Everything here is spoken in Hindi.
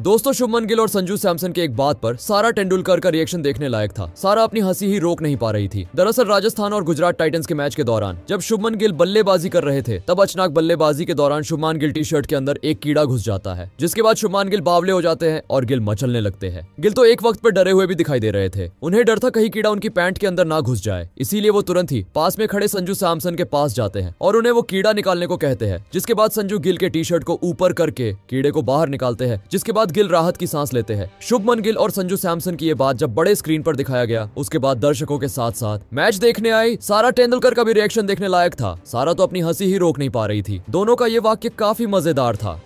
दोस्तों शुभमन गिल और संजू सैमसन के एक बात पर सारा तेंदुलकर का रिएक्शन देखने लायक था सारा अपनी हंसी ही रोक नहीं पा रही थी दरअसल राजस्थान और गुजरात टाइटंस के मैच के दौरान जब शुभमन गिल बल्लेबाजी कर रहे थे तब अचानक बल्लेबाजी के दौरान शुभमान गिल टी शर्ट के अंदर एक कीड़ा घुस जाता है जिसके बाद शुभमान गिल बावले हो जाते हैं और गिल मचलने लगते हैं गिल तो एक वक्त पर डरे हुए भी दिखाई दे रहे थे उन्हें डर था कहीं कीड़ा उनकी पैंट के अंदर ना घुस जाए इसीलिए वो तुरंत ही पास में खड़े संजू सैमसन के पास जाते हैं और उन्हें वो कीड़ा निकालने को कहते हैं जिसके बाद संजू गिल के टी शर्ट को ऊपर करके कीड़े को बाहर निकालते हैं जिसके बाद बाद गिल राहत की सांस लेते हैं शुभमन गिल और संजू सैमसन की ये बात जब बड़े स्क्रीन पर दिखाया गया उसके बाद दर्शकों के साथ साथ मैच देखने आई सारा तेंदुलकर का भी रिएक्शन देखने लायक था सारा तो अपनी हंसी ही रोक नहीं पा रही थी दोनों का ये वाक्य काफी मजेदार था